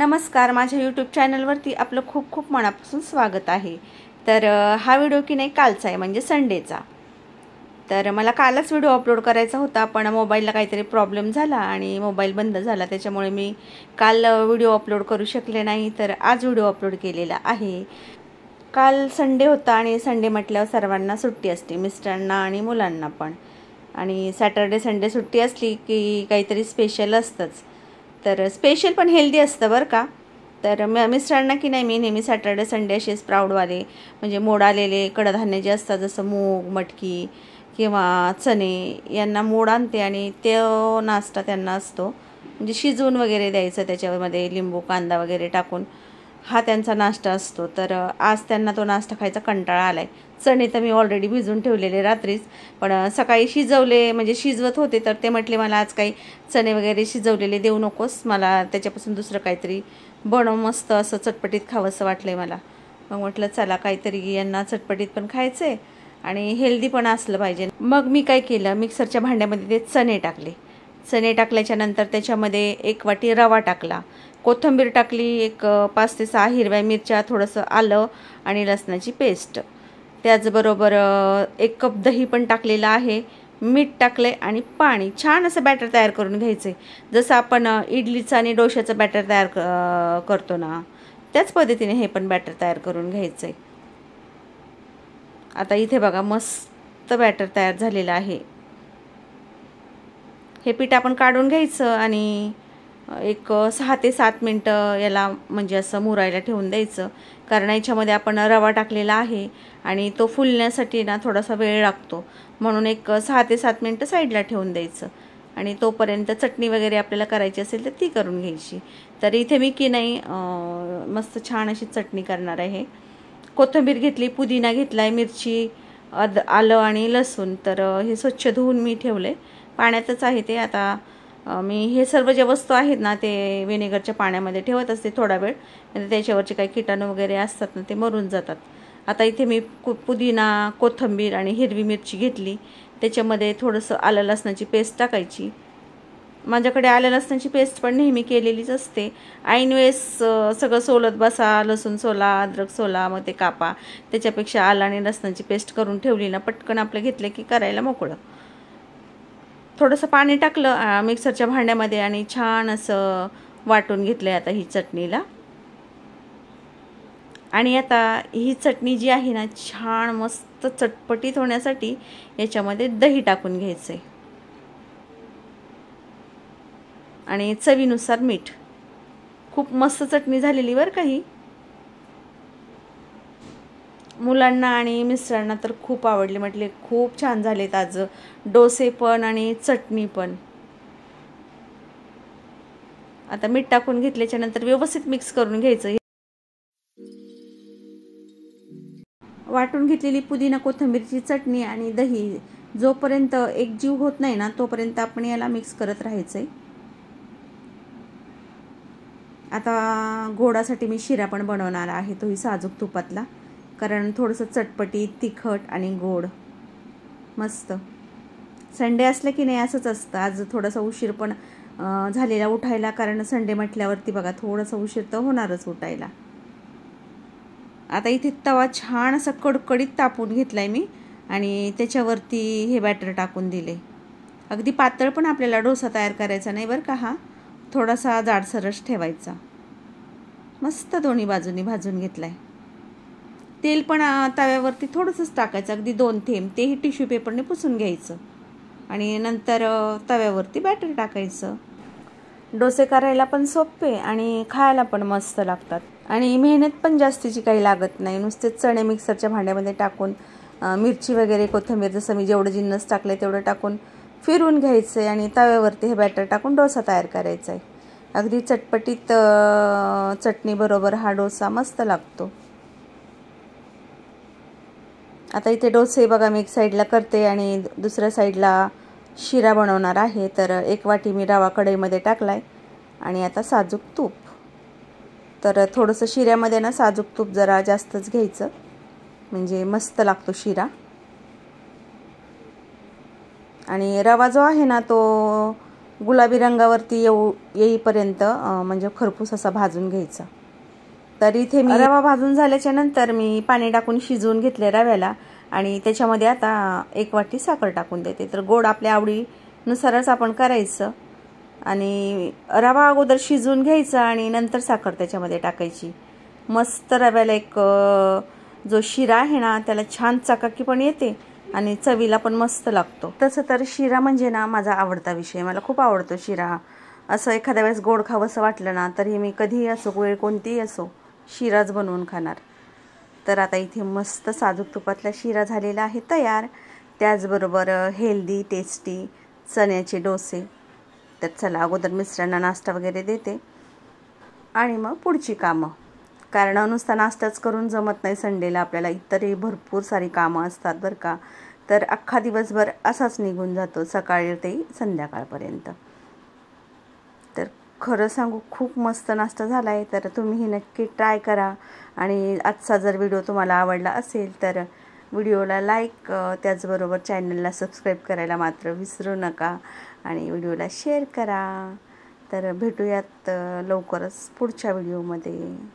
नमस्कार माझ्या यूट्यूब चॅनलवरती आपलं खूप खूप मनापासून स्वागत आहे तर हा व्हिडिओ की नाही कालचा आहे म्हणजे संडेचा तर मला कालच व्हिडिओ अपलोड करायचा होता पण मोबाईलला काहीतरी प्रॉब्लेम झाला आणि मोबाईल बंद झाला त्याच्यामुळे मी काल व्हिडिओ अपलोड करू शकले नाही तर आज व्हिडिओ अपलोड केलेला आहे काल संडे होता आणि संडे म्हटल्यावर सर्वांना सुट्टी असते मिस्टरांना आणि मुलांना पण आणि सॅटर्डे संडे सुट्टी असली की काहीतरी स्पेशल असतंच तर स्पेशल पण हेल्दी असतं बरं का तर म मिस्टरांना की नाही मी नेहमी सॅटर्डे संडे असेच प्राऊडवाले म्हणजे मोड आलेले कडधान्य जे असतात जसं मूग मटकी किंवा चणे यांना मोड आणते आणि तो नाश्ता त्यांना असतो म्हणजे शिजवून वगैरे द्यायचं त्याच्यामध्ये लिंबू कांदा वगैरे टाकून हा त्यांचा नाश्ता असतो तर आज त्यांना तो नाश्ता खायचा कंटाळा आला आहे चणे तर मी ऑलरेडी भिजून ठेवलेले रात्रीच पण सकाळी शिजवले म्हणजे शिजवत होते तर ते म्हटले मला आज काही चणे वगैरे शिजवलेले देऊ नकोस मला त्याच्यापासून दुसरं काहीतरी बनव मस्त असं चटपटीत खावंसं वाटलं आहे मला मग म्हटलं चला काहीतरी यांना चटपटीत पण खायचं आहे आणि हेल्दी पण असलं पाहिजे मग मी काय केलं मिक्सरच्या भांड्यामध्ये ते चणे टाकले चणे टाकल्याच्या नंतर त्याच्यामध्ये एक वाटी रवा टाकला कोथंबीर टाकली एक पाच ते सहा हिरव्या मिरच्या थोडंसं आलं आणि लसणाची पेस्ट त्याचबरोबर एक कप दही पण टाकलेलं आहे मीठ टाकले आणि पाणी छान असं बॅटर तयार करून घ्यायचं आहे जसं आपण इडलीचं आणि डोश्याचं बॅटर तयार करतो ना त्याच पद्धतीने हे पण बॅटर तयार करून घ्यायचं आहे आता इथे बघा मस्त बॅटर तयार झालेलं आहे हे पीठ आपण काढून घ्यायचं आणि एक सहा ते सात मिनटं याला म्हणजे असं मुरायला ठेवून द्यायचं कारण याच्यामध्ये आपण रवा टाकलेला आहे आणि तो फुलण्यासाठी ना थोडासा वेळ लागतो म्हणून एक सहा ते सात मिनटं साईडला ठेवून द्यायचं आणि तोपर्यंत चटणी वगैरे आपल्याला करायची असेल तर ती करून घ्यायची तर इथे मी की नाही मस्त छान अशी चटणी करणार आहे कोथिंबीर घेतली पुदिना घेतला आहे मिरची अद आलं आणि लसूण तर हे स्वच्छ धुवून मी ठेवले पाण्यातच आहे ते आता मी हे सर्व जे वस्तू आहेत ना ते व्हिनेगरच्या पाण्यामध्ये ठेवत असते थोडा वेळ म्हणजे त्याच्यावरचे काही किटाणू वगैरे असतात ना ते मरून जातात आता इथे मी कु पुदिना कोथंबीर आणि हिरवी मिरची घेतली त्याच्यामध्ये थोडंसं आलं लसणाची पेस्ट टाकायची माझ्याकडे आलं लसणाची पेस्ट पण नेहमी केलेलीच असते ऐनवेळेस सगळं सोलत बसा लसूण सोला अद्रक सोला मग ते कापा त्याच्यापेक्षा आलं आणि लसणाची पेस्ट करून ठेवली ना पटकन आपलं घेतलं की करायला मोकळं थोडंसं पाणी टाकलं मिक्सरच्या भांड्यामध्ये आणि छान असं वाटून घेतलं आता ही चटणीला आणि आता ही चटणी जी आहे ना छान मस्त चटपटीत होण्यासाठी याच्यामध्ये दही टाकून घ्यायचं आहे आणि चवीनुसार मीठ खूप मस्त चटणी झालेली बरं काही मुलांना आणि मिस्टरांना तर खूप आवडले म्हटले खूप छान झाले आज डोसे पण आणि चटणी पण आता मीठ टाकून घेतल्याच्या नंतर व्यवस्थित मिक्स करून घ्यायचं वाटून घेतलेली पुदिना कोथिंबीरची चटणी आणि दही जोपर्यंत एक जीव होत नाही ना तोपर्यंत आपण याला मिक्स करत राहायचं आता घोडासाठी मी शिरा पण बनवणार आहे तोही साजूक तुपातला कारण थोडंसं चटपटीत तिखट आणि गोड मस्त संडे असलं की नाही असंच असतं आज थोडासा उशीर पण झालेला उठायला कारण संडे म्हटल्यावरती बघा थोडंसं उशीर तर होणारच उठायला आता इथे तवा छान असा कडकडीत तापून घेतलाय आहे मी आणि त्याच्यावरती हे बॅटर टाकून दिले अगदी पातळ पण आपल्याला डोसा तयार करायचा नाही बरं का हा थोडासा जाडसरस ठेवायचा मस्त दोन्ही बाजूनी भाजून घेतला आहे तेल पण तव्यावरती थोडंसंच टाकायचं अगदी दोन थेंब तेही टिश्यू पेपरने पुसून घ्यायचं आणि नंतर तव्यावरती बॅटर टाकायचं डोसे करायला पण सोपे आणि खायला पण मस्त लागतात आणि मेहनत पण जास्तीची काही लागत नाही नुसतेच चणे मिक्सरच्या भांड्यामध्ये टाकून मिरची वगैरे कोथिंबीर जसं मी जेवढं जिन्नस टाकलं तेवढं टाकून फिरून घ्यायचं आहे आणि तव्यावरती हे बॅटर टाकून डोसा तयार करायचा आहे अगदी चटपटीत चटणीबरोबर हा डोसा मस्त लागतो आता इथे डोसे बघा मी एक साईडला करते आणि दुसऱ्या साईडला शिरा बनवणार आहे तर एक वाटी मी रवा कढईमध्ये टाकला आहे आणि आता साजूक तूप तर थोडंसं शिऱ्यामध्ये ना साजूक तूप जरा जास्तच घ्यायचं म्हणजे मस्त लागतो शिरा आणि रवा जो आहे ना तो गुलाबी रंगावरती येऊ येईपर्यंत म्हणजे खरपूस असा भाजून घ्यायचा तर इथे मी रवा भाजून झाल्याच्या नंतर मी पाणी टाकून शिजवून घेतले रव्याला आणि त्याच्यामध्ये आता एक वाटी साखर टाकून देते तर गोड आपल्या आवडीनुसारच आपण करायचं आणि रवा अगोदर शिजवून घ्यायचा आणि नंतर साखर त्याच्यामध्ये टाकायची मस्त रव्याला एक जो शिरा आहे ना त्याला छान चाकाकी पण येते आणि चवीला पण मस्त लागतो तसं तर शिरा म्हणजे ना माझा आवडता विषय मला खूप आवडतो शिरा असं एखाद्या वेळेस गोड असं वाटलं ना तरी मी कधीही असो वेळ कोणतीही असो शिराच बनवून खाणार तर आता इथे मस्त साजूक तुपातला शिरा झालेला आहे तयार त्याचबरोबर हेल्दी टेस्टी चण्याचे डोसे तर चला अगोदर मिस्टरांना नाश्ता वगैरे देते आणि मग पुढची कामं कारण नुसता नाश्ताच करून जमत नाही संडेला आपल्याला इतरही भरपूर सारी कामं असतात बरं का तर अख्खा दिवसभर असाच निघून जातो सकाळी ते संध्याकाळपर्यंत खरं सांगू खूप मस्त नाश्ता झाला आहे तर तुम्हीही नक्की ट्राय करा आणि आजचा जर व्हिडिओ तुम्हाला आवडला असेल तर व्हिडिओला लाईक त्याचबरोबर चॅनलला सबस्क्राईब करायला मात्र विसरू नका आणि व्हिडिओला शेअर करा तर भेटूयात लवकरच पुढच्या व्हिडिओमध्ये